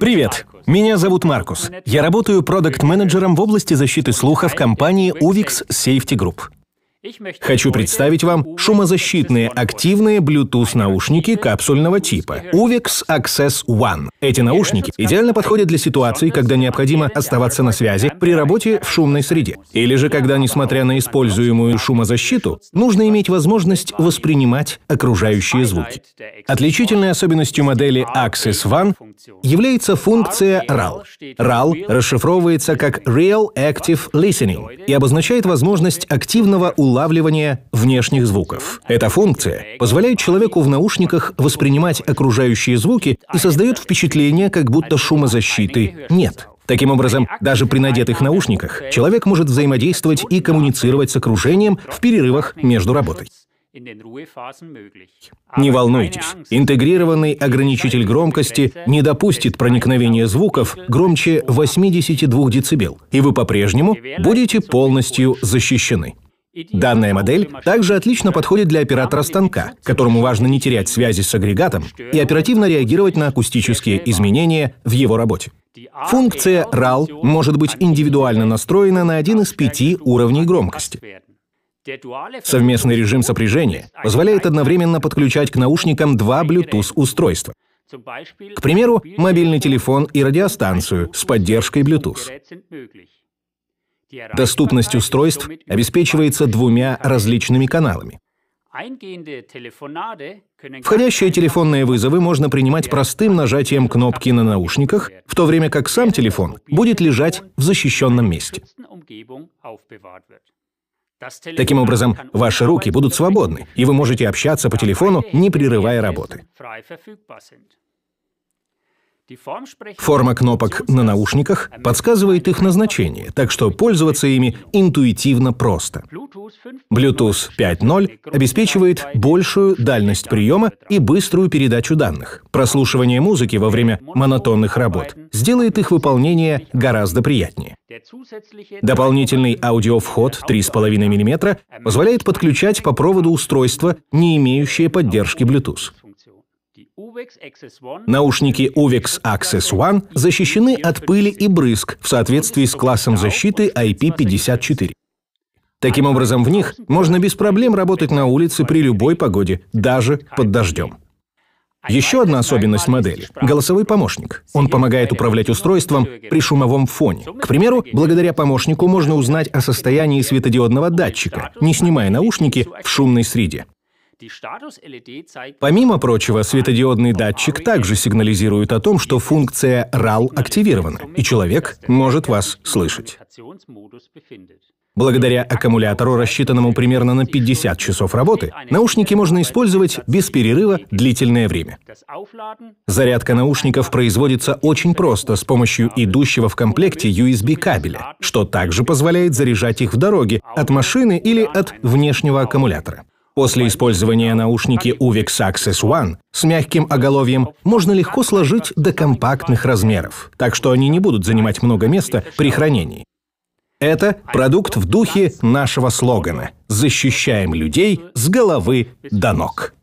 Привет, меня зовут Маркус. Я работаю продукт-менеджером в области защиты слуха в компании UVX Safety Group. Хочу представить вам шумозащитные активные Bluetooth наушники капсульного типа Uvex Access One. Эти наушники идеально подходят для ситуаций, когда необходимо оставаться на связи при работе в шумной среде. Или же когда, несмотря на используемую шумозащиту, нужно иметь возможность воспринимать окружающие звуки. Отличительной особенностью модели Access One является функция RAL. RAL расшифровывается как Real Active Listening и обозначает возможность активного улавливания внешних звуков. Эта функция позволяет человеку в наушниках воспринимать окружающие звуки и создает впечатление, как будто шумозащиты нет. Таким образом, даже при надетых наушниках человек может взаимодействовать и коммуницировать с окружением в перерывах между работой. Не волнуйтесь, интегрированный ограничитель громкости не допустит проникновения звуков громче 82 дБ, и вы по-прежнему будете полностью защищены. Данная модель также отлично подходит для оператора станка, которому важно не терять связи с агрегатом и оперативно реагировать на акустические изменения в его работе. Функция RAL может быть индивидуально настроена на один из пяти уровней громкости. Совместный режим сопряжения позволяет одновременно подключать к наушникам два Bluetooth-устройства. К примеру, мобильный телефон и радиостанцию с поддержкой Bluetooth. Доступность устройств обеспечивается двумя различными каналами. Входящие телефонные вызовы можно принимать простым нажатием кнопки на наушниках, в то время как сам телефон будет лежать в защищенном месте. Таким образом, ваши руки будут свободны, и вы можете общаться по телефону, не прерывая работы. Форма кнопок на наушниках подсказывает их назначение, так что пользоваться ими интуитивно просто. Bluetooth 5.0 обеспечивает большую дальность приема и быструю передачу данных. Прослушивание музыки во время монотонных работ сделает их выполнение гораздо приятнее. Дополнительный аудиовход 3,5 мм позволяет подключать по проводу устройство, не имеющее поддержки Bluetooth. Наушники Uvex Access One защищены от пыли и брызг в соответствии с классом защиты IP54. Таким образом, в них можно без проблем работать на улице при любой погоде, даже под дождем. Еще одна особенность модели — голосовой помощник. Он помогает управлять устройством при шумовом фоне. К примеру, благодаря помощнику можно узнать о состоянии светодиодного датчика, не снимая наушники в шумной среде. Помимо прочего, светодиодный датчик также сигнализирует о том, что функция RAL активирована, и человек может вас слышать. Благодаря аккумулятору, рассчитанному примерно на 50 часов работы, наушники можно использовать без перерыва длительное время. Зарядка наушников производится очень просто с помощью идущего в комплекте USB кабеля, что также позволяет заряжать их в дороге от машины или от внешнего аккумулятора. После использования наушники UVX Access One с мягким оголовьем можно легко сложить до компактных размеров, так что они не будут занимать много места при хранении. Это продукт в духе нашего слогана «Защищаем людей с головы до ног».